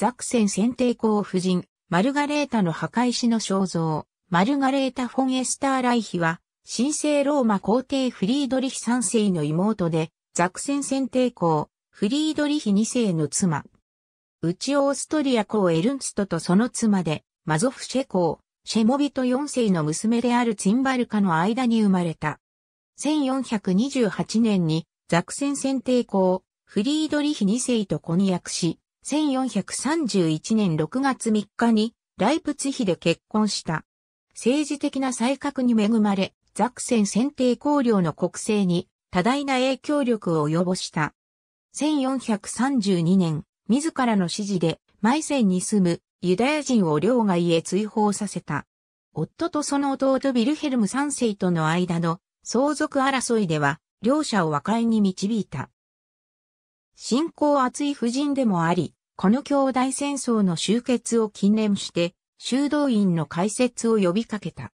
ザクセン選定校夫人、マルガレータの墓石の肖像、マルガレータ・フォン・エスター・ライヒは、神聖ローマ皇帝フリードリヒ3世の妹で、ザクセン選定校、フリードリヒ2世の妻。内オーストリア公エルンストとその妻で、マゾフシェ公、シェモビト4世の娘であるツィンバルカの間に生まれた。1428年にザクセン選定校、フリードリヒ2世と婚約し、1431年6月3日にライプツヒで結婚した。政治的な才覚に恵まれ、ザクセン選定公領の国政に多大な影響力を及ぼした。1432年、自らの指示で、マイセンに住むユダヤ人を領外へ追放させた。夫とその弟ヴィルヘルム3世との間の相続争いでは、両者を和解に導いた。信仰厚い夫人でもあり、この兄弟戦争の終結を禁念して、修道院の開設を呼びかけた。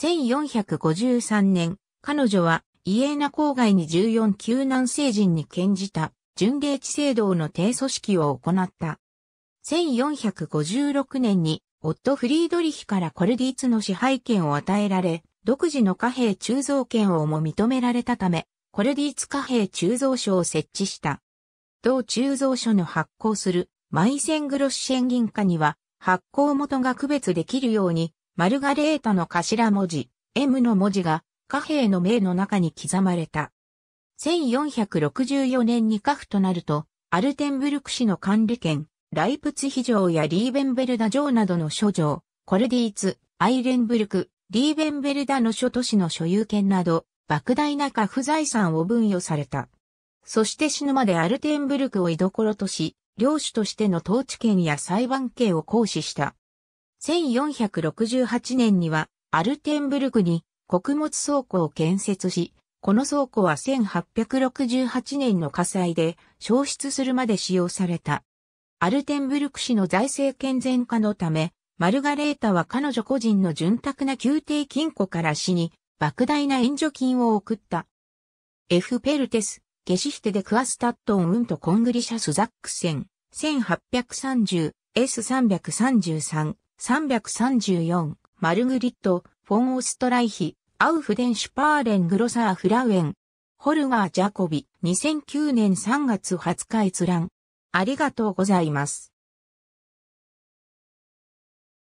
1453年、彼女はイエーナ郊外に14級難聖人に献じた巡礼地制度の低組織を行った。1456年に、オット・フリードリヒからコルディーツの支配権を与えられ、独自の貨幣鋳造権をも認められたため、コルディーツ貨幣鋳造所を設置した。同鋳造所の発行するマイセングロッシェン銀貨には発行元が区別できるようにマルガレータの頭文字 M の文字が貨幣の名の中に刻まれた。1464年に家父となると、アルテンブルク市の管理権、ライプツヒ城やリーベンベルダ城などの諸城、コルディーツ、アイレンブルク、リーベンベルダの諸都市の所有権など、莫大な家父財産を分与された。そして死ぬまでアルテンブルクを居所とし、領主としての統治権や裁判権を行使した。1468年には、アルテンブルクに穀物倉庫を建設し、この倉庫は1868年の火災で消失するまで使用された。アルテンブルク市の財政健全化のため、マルガレータは彼女個人の潤沢な宮廷金庫から市に莫大な援助金を送った。F. ペルテス、ゲシヒテでクアスタットンウントコングリシャスザックセン、1830、S333、334、マルグリット、フォン・オストライヒ、アウフデンシュパーレン・グロサー・フラウエン、ホルガー・ジャコビ、2009年3月20日閲覧。ありがとうございます。